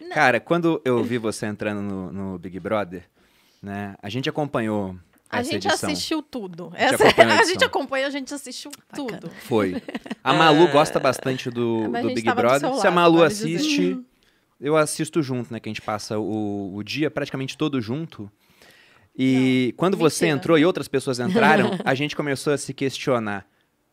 Não. Cara, quando eu vi você entrando no, no Big Brother, né? A gente acompanhou a gente edição. assistiu tudo. A gente, Essa, a, a gente acompanha, a gente assistiu Bacana. tudo. Foi. A ah, Malu gosta bastante do, do Big Brother. Do Se a Malu assiste, dizer. eu assisto junto, né? Que a gente passa o, o dia praticamente todo junto. E Não, quando mentira. você entrou e outras pessoas entraram, a gente começou a se questionar.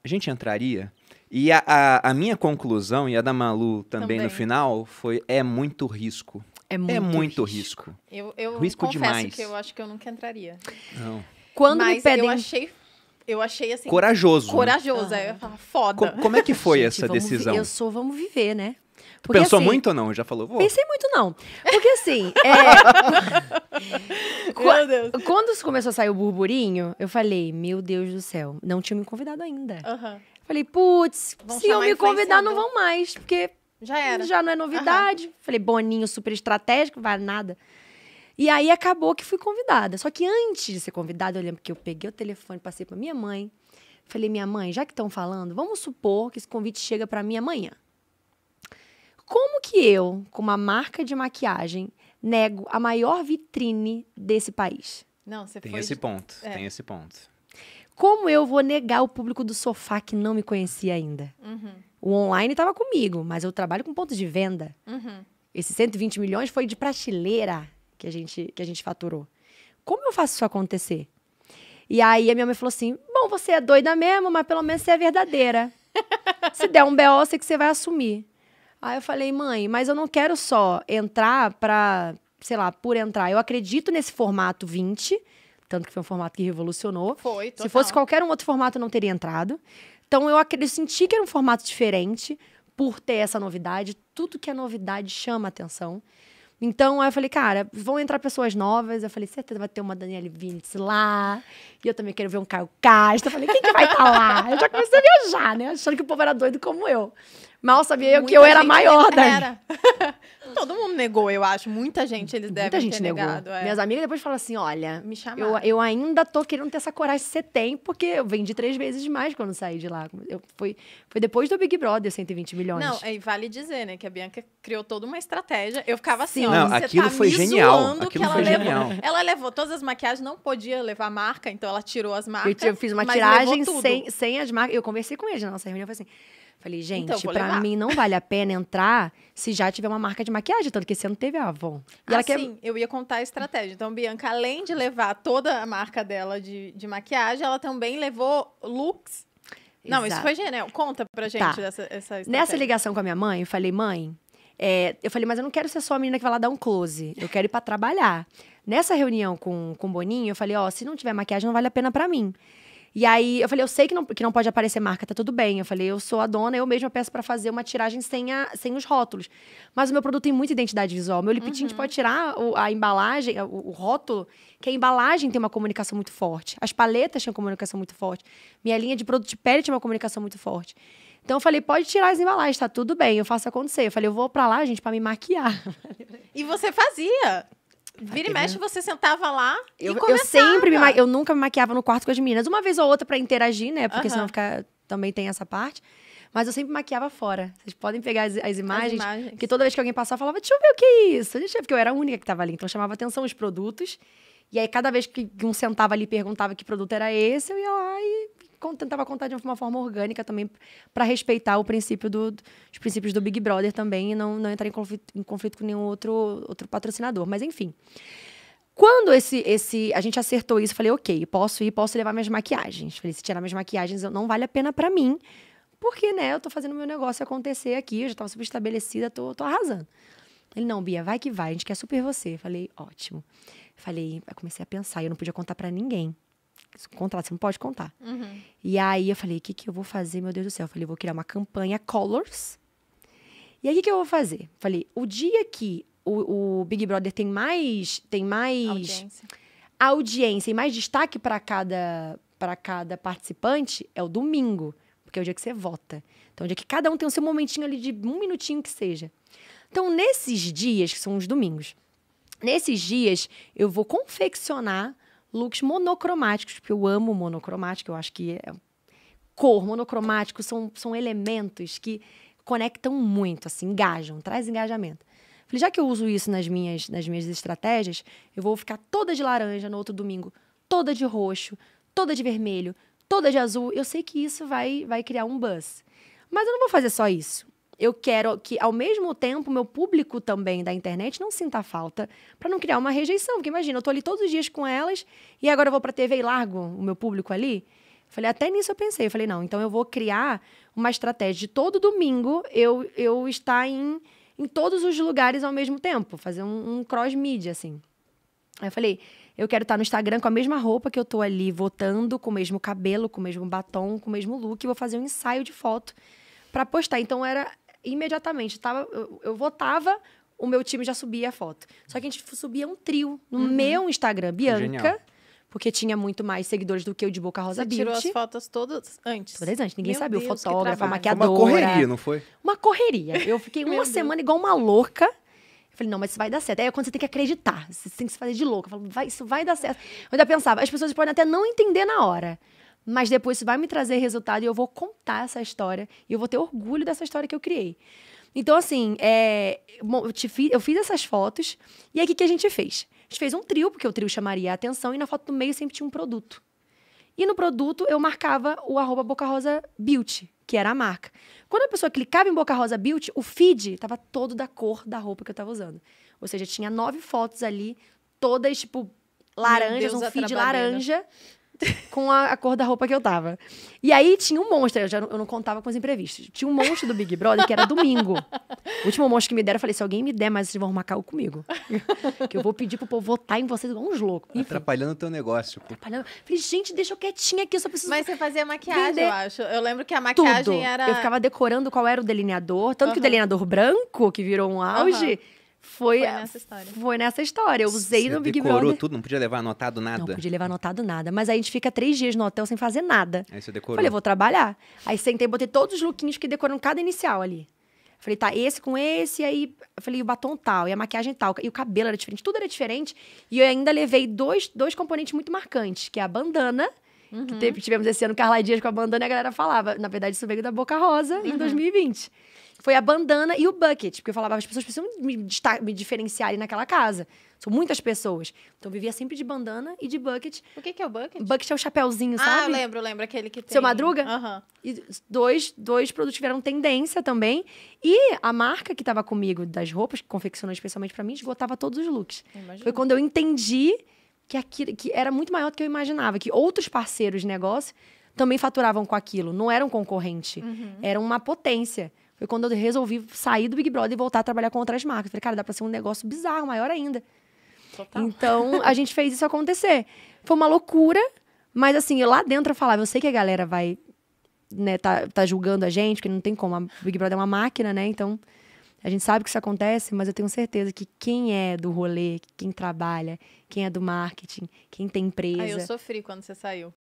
A gente entraria? E a, a, a, minha conclusão, e a da Malu também, também, no final, foi: é muito risco. É, é muito, é muito risco. risco. Eu, eu risco demais. que eu acho que eu nunca entraria. Não. Quando Mas me pedem... eu achei eu achei assim. Corajoso. Corajoso. Né? Ah. foda. Co como é que foi Gente, essa decisão? Eu sou, vamos viver, né? Porque, Pensou assim, muito ou não? Já falou? Vou. Pensei muito não. Porque assim. é... quando, quando começou a sair o burburinho, eu falei: Meu Deus do céu, não tinha me convidado ainda. Uhum. Falei, putz, se eu me convidar, não vão mais, porque já, era. já não é novidade. Falei, Boninho, super estratégico, vai nada. E aí acabou que fui convidada. Só que antes de ser convidada, eu lembro que eu peguei o telefone, passei para minha mãe. Falei, minha mãe, já que estão falando, vamos supor que esse convite chega para mim amanhã. Como que eu, com uma marca de maquiagem, nego a maior vitrine desse país? Não, você tem foi... esse ponto, é. tem esse ponto. Como eu vou negar o público do sofá que não me conhecia ainda? Uhum. O online estava comigo, mas eu trabalho com pontos de venda. Uhum. Esses 120 milhões foi de prateleira que a gente, que a gente faturou. Como eu faço isso acontecer? E aí a minha mãe falou assim: Bom, você é doida mesmo, mas pelo menos você é verdadeira. Se der um BO, sei que você vai assumir. Aí eu falei, mãe, mas eu não quero só entrar para, sei lá, por entrar. Eu acredito nesse formato 20, tanto que foi um formato que revolucionou. Foi, total. Se fosse qualquer um outro formato, não teria entrado. Então eu, eu senti que era um formato diferente por ter essa novidade. Tudo que é novidade chama atenção. Então, aí eu falei, cara, vão entrar pessoas novas. Eu falei, certeza vai ter uma Daniele Vinitz lá. E eu também quero ver um Caio Castro. Eu falei, quem que vai estar tá lá? Eu já comecei a viajar, né? Achando que o povo era doido como eu. Mal sabia eu que eu era maior daí. Era. Todo mundo negou, eu acho. Muita gente eles devem Muita gente negou. Negado, é. Minhas amigas depois falam assim: olha, Me eu, eu ainda tô querendo ter essa coragem que você tem, porque eu vendi três vezes mais quando saí de lá. Eu, foi, foi depois do Big Brother 120 milhões. Não, e vale dizer, né, que a Bianca criou toda uma estratégia. Eu ficava assim, Sim. ó, aquilo tá foi genial. Aquilo foi levou. genial. Ela levou todas as maquiagens, não podia levar marca, então ela tirou as marcas. Eu, eu fiz uma tiragem sem, sem as marcas. Eu conversei com eles na nossa reunião, eu falei assim. Falei, então, gente, então, para mim não vale a pena entrar se já tiver uma marca de maquiagem maquiagem, tanto que esse ano teve a Avon. E ah, ela sim, quer... Assim, eu ia contar a estratégia. Então, Bianca, além de levar toda a marca dela de, de maquiagem, ela também levou looks. Exato. Não, isso foi genial. Conta pra tá. gente tá. dessa, essa estratégia. Nessa ligação com a minha mãe, eu falei, mãe, é, eu falei, mas eu não quero ser só a menina que vai lá dar um close. Eu quero ir pra trabalhar. Nessa reunião com, com o Boninho, eu falei, ó, oh, se não tiver maquiagem, não vale a pena para mim. E aí eu falei, eu sei que não, que não pode aparecer marca, tá tudo bem. Eu falei, eu sou a dona, eu mesma peço para fazer uma tiragem sem, a, sem os rótulos. Mas o meu produto tem muita identidade visual. Meu lip uhum. pode tirar o, a embalagem, o, o, rótulo, que a embalagem tem uma comunicação muito forte. As paletas tinham comunicação muito forte. Minha linha de produto de pele tinha uma comunicação muito forte. Então eu falei, pode tirar as embalagens, tá tudo bem, eu faço acontecer. Eu falei, eu vou pra lá, gente, para me maquiar. E você fazia? Vira tá e mexe, você sentava lá eu, Eu sempre me ma... Eu nunca me maquiava no quarto com as meninas. Uma vez ou outra para interagir, né? Porque uhum. senão fica... também tem essa parte. Mas eu sempre maquiava fora. Vocês podem pegar as, as imagens. As imagens. Que toda vez que alguém passava, eu falava, deixa eu ver o que é isso. Deixa eu ver, porque eu era a única que estava ali. Então chamava atenção os produtos. E aí, cada vez que um sentava ali e perguntava que produto era esse, eu ia lá e tentava contar de uma forma orgânica também, para respeitar o princípio do, os princípios do Big Brother também e não, não entrar em conflito, em conflito com nenhum outro, outro patrocinador. Mas enfim. Quando esse, esse, a gente acertou isso, falei, ok, posso ir, posso levar minhas maquiagens. Falei, se tirar minhas maquiagens, não vale a pena para mim, porque, né, eu tô fazendo meu negócio acontecer aqui, eu já tava super estabelecida, tô, tô arrasando. Ele, não, Bia, vai que vai, a gente quer super você. Falei, ótimo. Falei, comecei a pensar, eu não podia contar para ninguém contrato, você não pode contar. Uhum. E aí eu falei, o que, que eu vou fazer, meu Deus do céu? Eu falei, vou criar uma campanha Colors. E aí o que, que eu vou fazer? Falei, o dia que o, o Big Brother tem mais. Tem mais. Audiência. audiência e mais destaque para cada, cada participante é o domingo. Porque é o dia que você vota. Então, é o dia que cada um tem o seu momentinho ali de um minutinho que seja. Então, nesses dias, que são os domingos, nesses dias, eu vou confeccionar looks monocromáticos, porque eu amo monocromático, eu acho que é... cor, monocromático são, são elementos que conectam muito, assim, engajam, traz engajamento. Falei, já que eu uso isso nas minhas, nas minhas estratégias, eu vou ficar toda de laranja no outro domingo, toda de roxo, toda de vermelho, toda de azul. Eu sei que isso vai, vai criar um buzz. Mas eu não vou fazer só isso eu quero que, ao mesmo tempo, meu público também da internet não sinta falta, para não criar uma rejeição. Porque imagina, eu tô ali todos os dias com elas e agora eu vou para a TV e largo o meu público ali. Falei, até nisso eu pensei. Eu falei, não, então eu vou criar uma estratégia de todo domingo eu, eu estar em, em todos os lugares ao mesmo tempo, fazer um, um cross-mídia, assim. Aí eu falei, eu quero estar no Instagram com a mesma roupa que eu tô ali votando, com o mesmo cabelo, com o mesmo batom, com o mesmo look, vou fazer um ensaio de foto para postar. Então era imediatamente. Tava, eu, eu votava, o meu time já subia a foto. Só que a gente subia um trio no uhum. meu Instagram, Bianca. Genial. Porque tinha muito mais seguidores do que eu de Boca Rosa Você tirou as fotos todas antes? Todas antes. Ninguém meu sabia. Deus, o fotógrafo, a maquiadora. uma correria, não foi? Uma correria. Eu fiquei uma semana igual uma louca. Eu falei, não, mas isso vai dar certo. Aí é quando você tem que acreditar, você tem que se fazer de louco. Eu falo, vai, isso vai dar certo. Eu ainda pensava, as pessoas podem até não entender na hora mas depois isso vai me trazer resultado e eu vou contar essa história e eu vou ter orgulho dessa história que eu criei. Então, assim, é, eu, fiz, eu, fiz, essas fotos e aí o que, que a gente fez? A gente fez um trio, porque o trio chamaria a atenção, e na foto do meio sempre tinha um produto. E no produto eu marcava o arroba Boca Rosa Beauty, que era a marca. Quando a pessoa clicava em Boca Rosa Beauty, o feed estava todo da cor da roupa que eu estava usando. Ou seja, tinha nove fotos ali, todas, tipo, laranjas, Deus, um feed laranja. Trabalhando com a, a, cor da roupa que eu tava. E aí tinha um monstro, eu, já, eu não contava com as entrevistas Tinha um monstro do Big Brother que era domingo. O último monstro que me deram, eu falei: se alguém me der, mas vocês vão marcar o comigo. que eu vou pedir pro povo votar em vocês igual uns loucos. Enfim, atrapalhando o teu negócio. Pô. Atrapalhando. Falei, gente, deixa eu quietinha aqui, eu só preciso. Mas você fazia maquiagem, vender. eu acho. Eu lembro que a maquiagem Tudo. era. Eu ficava decorando qual era o delineador, tanto uhum. que o delineador branco, que virou um auge. Uhum foi, foi, nessa história. Foi nessa história. Eu usei Você no Big decorou Brother. tudo? Não podia levar anotado nada? Não podia levar anotado nada. Mas aí a gente fica três dias no hotel sem fazer nada. Aí você decorou. Falei, vou trabalhar. Aí sentei, botei todos os lookinhos que decoram cada inicial ali. Falei, tá, esse com esse, aí falei, o batom tal, e a maquiagem tal, e o cabelo era diferente, tudo era diferente. E eu ainda levei dois, dois componentes muito marcantes, que é a bandana, uhum. que tivemos esse ano Carla Dias com a bandana, e a galera falava, na verdade, isso veio da Boca Rosa, uhum. em 2020 foi a bandana e o bucket. Porque eu falava, as pessoas precisam me, me diferenciar ali naquela casa. São muitas pessoas. Então eu vivia sempre de bandana e de bucket. O que, que é o bucket? Bucket é o chapéuzinho, ah, sabe? Ah, lembro, lembro aquele que tem. Seu Madruga? Aham. Uhum. E dois, dois produtos tiveram tendência também. E a marca que estava comigo das roupas, que confeccionou especialmente para mim, esgotava todos os looks. Imagina. Foi quando eu entendi que, aquilo, que era muito maior do que eu imaginava. Que outros parceiros de negócio também faturavam com aquilo. Não era um concorrente. Uhum. Era uma potência. Foi quando eu resolvi sair do Big Brother e voltar a trabalhar com outras marcas. Falei, cara, dá pra ser um negócio bizarro, maior ainda. Total. Então, a gente fez isso acontecer. Foi uma loucura, mas assim, eu lá dentro eu falava, eu sei que a galera vai, né, tá, tá julgando a gente, porque não tem como. A Big Brother é uma máquina, né? Então, a gente sabe que isso acontece, mas eu tenho certeza que quem é do rolê, quem trabalha, quem é do marketing, quem tem empresa. Ah, eu sofri quando você saiu.